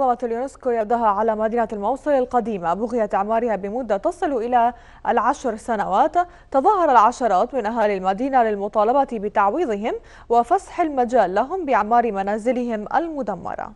نظمت اليونسكو يدها على مدينة الموصل القديمة بغية إعمارها بمدة تصل إلى العشر سنوات تظاهر العشرات من أهالي المدينة للمطالبة بتعويضهم وفسح المجال لهم بإعمار منازلهم المدمرة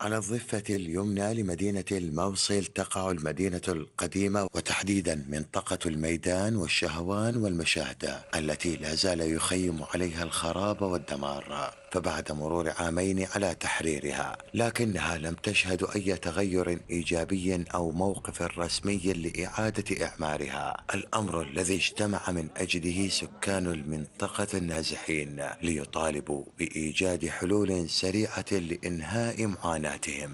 على الضفة اليمنى لمدينة الموصل تقع المدينة القديمة وتحديدا منطقة الميدان والشهوان والمشاهدة التي لا زال يخيم عليها الخراب والدمار فبعد مرور عامين على تحريرها لكنها لم تشهد أي تغير إيجابي أو موقف رسمي لإعادة إعمارها الأمر الذي اجتمع من أجله سكان المنطقة النازحين ليطالبوا بإيجاد حلول سريعة لإنهاء معاناتهم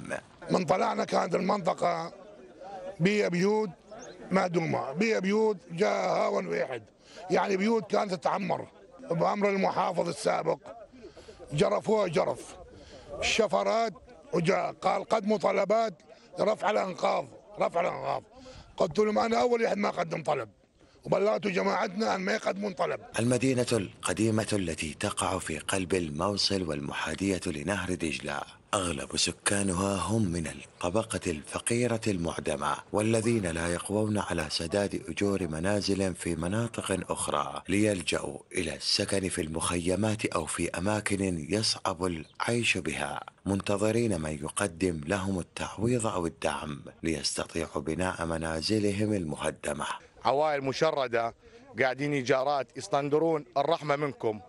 من طلعنا كانت المنطقة بيئة بيوت مهدومة بي بيوت جاء هاون واحد يعني بيوت كانت تتعمر بأمر المحافظ السابق جرفوها جرف الشفرات قال قدموا طلبات رفع الانقاض رفع الانقاض قلت لهم انا اول واحد ما قدم طلب وبلغت جماعتنا أن ما يقدمون طلب المدينة القديمة التي تقع في قلب الموصل والمحادية لنهر دجلة أغلب سكانها هم من الطبقة الفقيرة المعدمة والذين لا يقوون على سداد أجور منازل في مناطق أخرى ليلجأوا إلى السكن في المخيمات أو في أماكن يصعب العيش بها منتظرين من يقدم لهم التعويض أو الدعم ليستطيعوا بناء منازلهم المهدمة عوائل مشردة قاعدين إيجارات يستندرون الرحمة منكم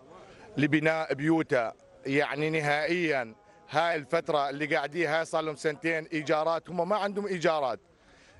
لبناء بيوتها يعني نهائيا هاي الفتره اللي قاعديها صار لهم سنتين ايجارات هم ما عندهم ايجارات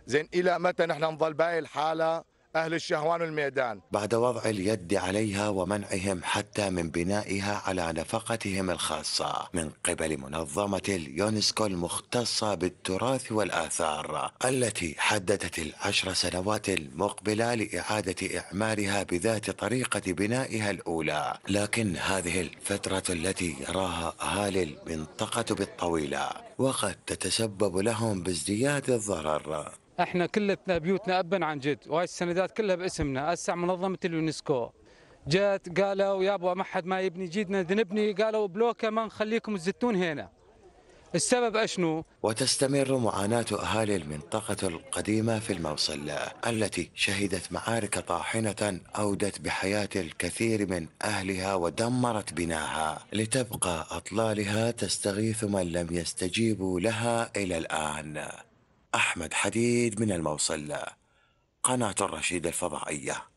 زين الى متى نحن نظل بهاي الحاله أهل الشهوان الميدان بعد وضع اليد عليها ومنعهم حتى من بنائها على نفقتهم الخاصة من قبل منظمة اليونسكو المختصة بالتراث والآثار التي حددت العشر سنوات المقبلة لإعادة إعمارها بذات طريقة بنائها الأولى لكن هذه الفترة التي يراها أهالي المنطقة بالطويلة وقد تتسبب لهم بازدياد الضرر احنا كلتنا بيوتنا ابا عن جد وهاي السندات كلها باسمنا اسع منظمه اليونسكو جات قالوا يا ابو ما حد ما يبني جيدنا نبني قالوا بلوكه ما نخليكم تزتون هنا السبب اشنو؟ وتستمر معاناة أهالي المنطقة القديمة في الموصل التي شهدت معارك طاحنة أودت بحياة الكثير من أهلها ودمرت بناها لتبقى أطلالها تستغيث من لم يستجيبوا لها إلى الآن أحمد حديد من الموصل قناة الرشيد الفضائية